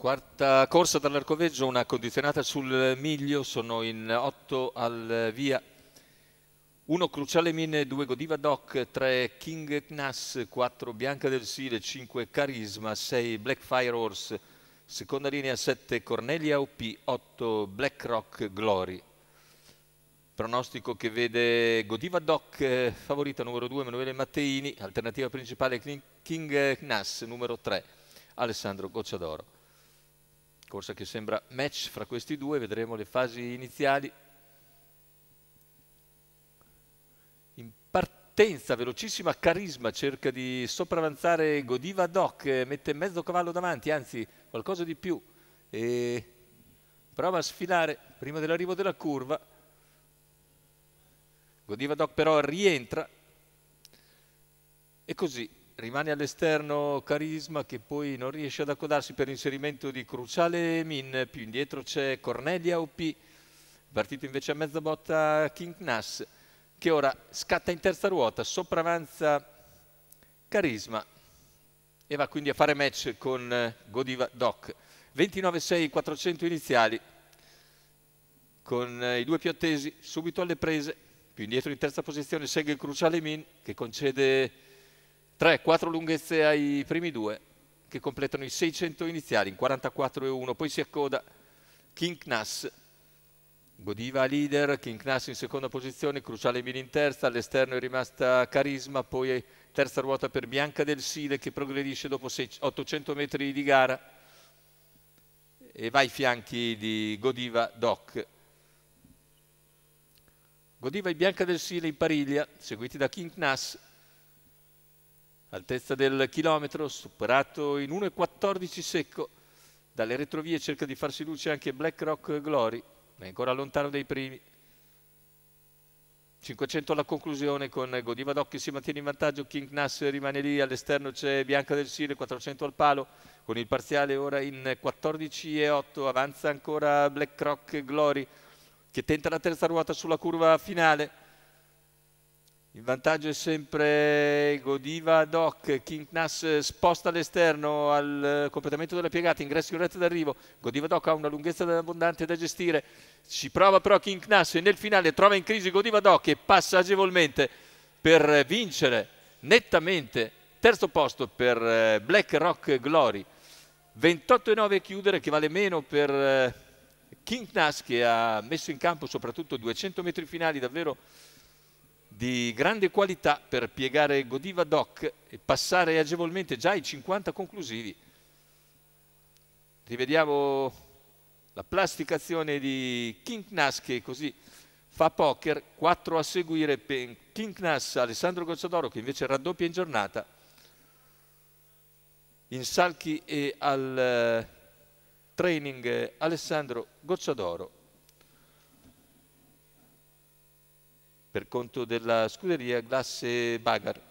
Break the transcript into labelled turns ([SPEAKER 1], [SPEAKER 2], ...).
[SPEAKER 1] Quarta corsa dall'arcoveggio, una condizionata sul miglio, sono in 8 al via. 1 Cruciale Mine, 2 Godiva Doc, 3 King Knas, 4 Bianca del Sile, 5 Carisma, 6 Blackfire Horse, seconda linea 7 Cornelia OP, 8 Black Rock Glory. Pronostico che vede Godiva Doc, favorita numero 2 Emanuele Matteini, alternativa principale King Knas, numero 3 Alessandro Gocciadoro corsa che sembra match fra questi due, vedremo le fasi iniziali. In partenza velocissima, Carisma cerca di sopravanzare Godiva Doc, eh, mette mezzo cavallo davanti, anzi qualcosa di più, e prova a sfilare prima dell'arrivo della curva. Godiva Doc però rientra e così rimane all'esterno Carisma che poi non riesce ad accodarsi per l'inserimento di Cruciale Min, più indietro c'è Cornelia OP, partito invece a mezza botta King Nas che ora scatta in terza ruota, sopravanza Carisma e va quindi a fare match con Godiva Doc. 29-6, 400 iniziali con i due più attesi subito alle prese, più indietro in terza posizione segue il Cruciale Min che concede 3-4 lunghezze ai primi due che completano i 600 iniziali in 44 e 1, poi si accoda King Nass, Godiva leader, King Nass in seconda posizione, Cruciale Mini in terza, all'esterno è rimasta Carisma, poi terza ruota per Bianca del Sile che progredisce dopo 800 metri di gara e va ai fianchi di Godiva Doc. Godiva e Bianca del Sile in pariglia, seguiti da King Nass, Altezza del chilometro, superato in 1,14 secco. Dalle retrovie cerca di farsi luce anche Black Rock Glory, ma è ancora lontano dai primi. 500 alla conclusione con Godiva Doc che si mantiene in vantaggio, King Nass rimane lì, all'esterno c'è Bianca del Sile, 400 al palo, con il parziale ora in 14,8, avanza ancora Black Rock Glory che tenta la terza ruota sulla curva finale. Il vantaggio è sempre Godiva ad King Nash sposta all'esterno al completamento della piegata, ingresso in retta d'arrivo, Godiva ad ha una lunghezza abbondante da gestire, ci prova però King Nash e nel finale trova in crisi Godiva ad e passa agevolmente per vincere nettamente terzo posto per eh, Black Rock Glory, 28,9 e chiudere che vale meno per eh, King Nash che ha messo in campo soprattutto 200 metri finali davvero di grande qualità per piegare Godiva Doc e passare agevolmente già ai 50 conclusivi. Rivediamo la plasticazione di King Nas che così fa poker, 4 a seguire per King Nas, Alessandro Gozzadoro che invece raddoppia in giornata, in Salchi e al eh, training eh, Alessandro Gozzadoro per conto della scuderia Glass Bagar.